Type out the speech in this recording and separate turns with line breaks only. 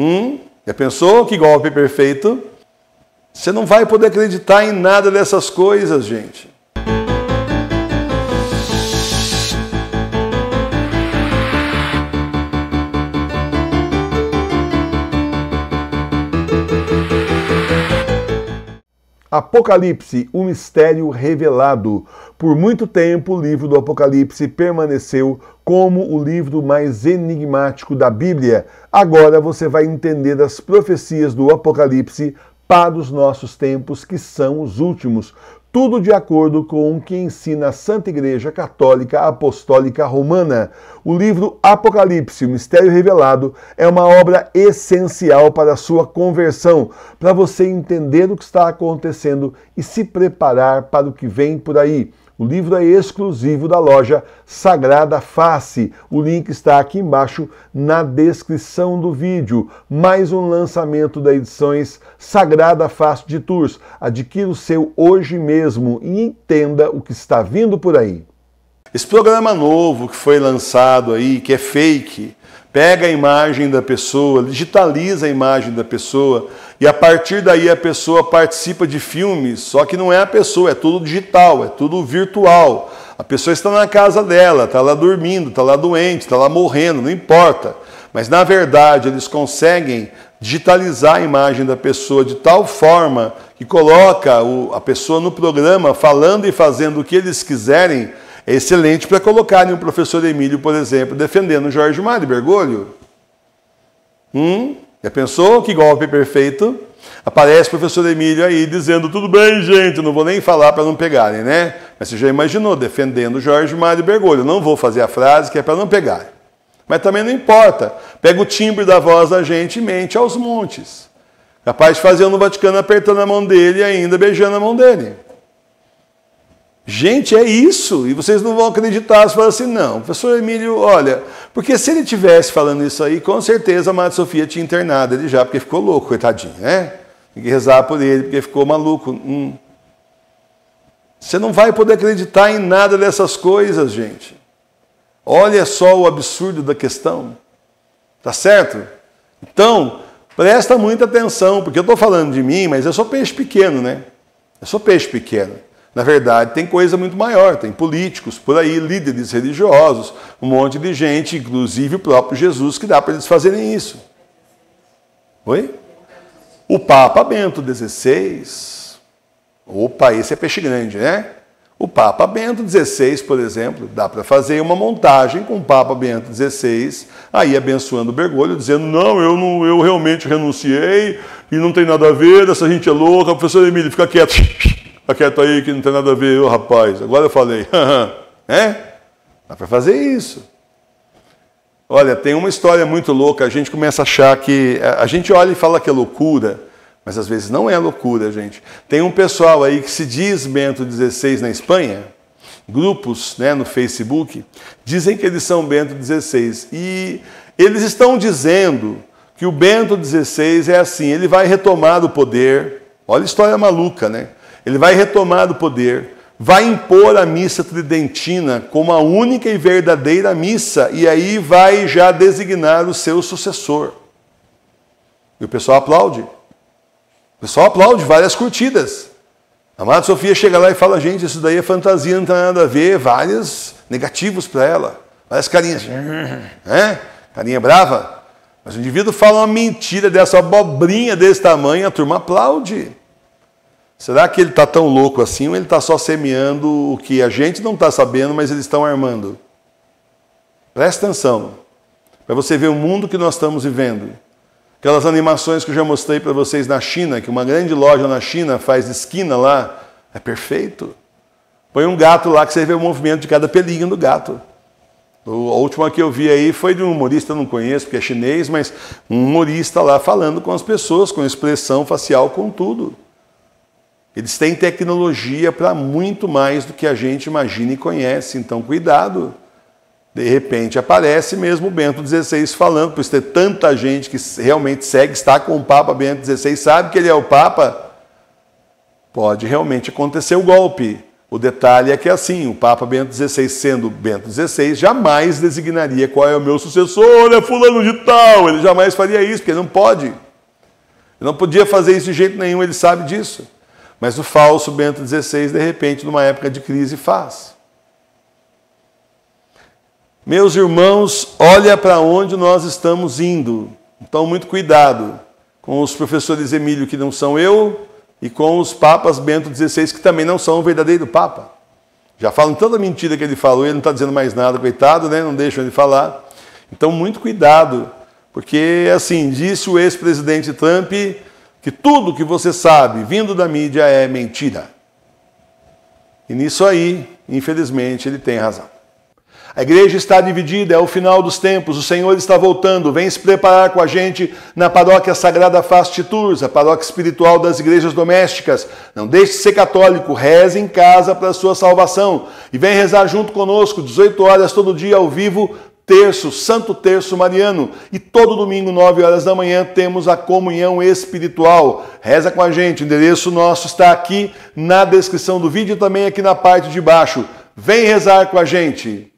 Hum? Já pensou que golpe perfeito? Você não vai poder acreditar em nada dessas coisas, gente. Apocalipse, o um mistério revelado. Por muito tempo, o livro do Apocalipse permaneceu como o livro mais enigmático da Bíblia. Agora você vai entender as profecias do Apocalipse para os nossos tempos, que são os últimos tudo de acordo com o que ensina a Santa Igreja Católica Apostólica Romana. O livro Apocalipse, o Mistério Revelado, é uma obra essencial para a sua conversão, para você entender o que está acontecendo e se preparar para o que vem por aí. O livro é exclusivo da loja Sagrada Face. O link está aqui embaixo na descrição do vídeo. Mais um lançamento da edições Sagrada Face de Tours. Adquira o seu hoje mesmo e entenda o que está vindo por aí. Esse programa novo que foi lançado aí, que é fake, Pega a imagem da pessoa, digitaliza a imagem da pessoa e a partir daí a pessoa participa de filmes, só que não é a pessoa, é tudo digital, é tudo virtual. A pessoa está na casa dela, está lá dormindo, está lá doente, está lá morrendo, não importa. Mas na verdade eles conseguem digitalizar a imagem da pessoa de tal forma que coloca a pessoa no programa falando e fazendo o que eles quiserem é excelente para colocarem um professor Emílio, por exemplo, defendendo Jorge Mário Bergoglio. Hum? Já pensou? Que golpe perfeito. Aparece o professor Emílio aí dizendo: tudo bem, gente, não vou nem falar para não pegarem, né? Mas você já imaginou, defendendo Jorge Mário Bergoglio. Não vou fazer a frase que é para não pegar. Mas também não importa. Pega o timbre da voz da gente e mente aos montes. Capaz de fazer no Vaticano apertando a mão dele e ainda beijando a mão dele. Gente, é isso. E vocês não vão acreditar. Você fala assim, não, professor Emílio, olha, porque se ele tivesse falando isso aí, com certeza a Madre Sofia tinha internado ele já, porque ficou louco, coitadinho, né? Tem que rezar por ele, porque ficou maluco. Hum. Você não vai poder acreditar em nada dessas coisas, gente. Olha só o absurdo da questão. Tá certo? Então, presta muita atenção, porque eu estou falando de mim, mas eu sou peixe pequeno, né? Eu sou peixe pequeno. Na verdade, tem coisa muito maior, tem políticos por aí, líderes religiosos, um monte de gente, inclusive o próprio Jesus, que dá para eles fazerem isso. Oi? O Papa Bento XVI, opa, esse é peixe grande, né? O Papa Bento XVI, por exemplo, dá para fazer uma montagem com o Papa Bento XVI, aí abençoando o Bergoglio, dizendo: não, eu não, eu realmente renunciei e não tem nada a ver, essa gente é louca, professor Emílio, fica quieto. Tá quieto aí que não tem nada a ver, ô rapaz. Agora eu falei. é? Dá para fazer isso. Olha, tem uma história muito louca. A gente começa a achar que. É, a gente olha e fala que é loucura, mas às vezes não é loucura, gente. Tem um pessoal aí que se diz Bento XVI na Espanha, grupos né, no Facebook, dizem que eles são Bento XVI. E eles estão dizendo que o Bento XVI é assim: ele vai retomar o poder. Olha a história maluca, né? Ele vai retomar o poder, vai impor a missa tridentina como a única e verdadeira missa, e aí vai já designar o seu sucessor. E o pessoal aplaude. O pessoal aplaude, várias curtidas. A Amada Sofia chega lá e fala: gente, isso daí é fantasia, não tem nada a ver. Vários negativos para ela, várias carinhas, né? carinha brava. Mas o indivíduo fala uma mentira dessa abobrinha desse tamanho, a turma aplaude. Será que ele está tão louco assim ou ele está só semeando o que a gente não está sabendo, mas eles estão armando? Presta atenção, para você ver o mundo que nós estamos vivendo. Aquelas animações que eu já mostrei para vocês na China, que uma grande loja na China faz esquina lá, é perfeito. Põe um gato lá que você vê o movimento de cada pelinho do gato. A última que eu vi aí foi de um humorista, não conheço porque é chinês, mas um humorista lá falando com as pessoas, com expressão facial, com tudo. Eles têm tecnologia para muito mais do que a gente imagina e conhece, então cuidado. De repente aparece mesmo o Bento XVI falando, por ter tanta gente que realmente segue, está com o Papa Bento XVI, sabe que ele é o Papa. Pode realmente acontecer o golpe. O detalhe é que é assim, o Papa Bento XVI, sendo Bento XVI, jamais designaria qual é o meu sucessor, é fulano de tal, ele jamais faria isso, porque ele não pode. Ele não podia fazer isso de jeito nenhum, ele sabe disso. Mas o falso Bento XVI, de repente, numa época de crise, faz. Meus irmãos, olha para onde nós estamos indo. Então, muito cuidado com os professores Emílio, que não são eu, e com os papas Bento XVI, que também não são o verdadeiro papa. Já falam tanta mentira que ele falou, ele não está dizendo mais nada, coitado, né? não deixam ele falar. Então, muito cuidado, porque, assim, disse o ex-presidente Trump, que tudo que você sabe vindo da mídia é mentira. E nisso aí, infelizmente, ele tem razão. A igreja está dividida, é o final dos tempos, o Senhor está voltando. Vem se preparar com a gente na paróquia Sagrada Faz Tours, a paróquia espiritual das igrejas domésticas. Não deixe de ser católico, reze em casa para a sua salvação. E vem rezar junto conosco, 18 horas todo dia ao vivo, terço, Santo Terço Mariano. E todo domingo, 9 horas da manhã, temos a comunhão espiritual. Reza com a gente, o endereço nosso está aqui na descrição do vídeo e também aqui na parte de baixo. Vem rezar com a gente!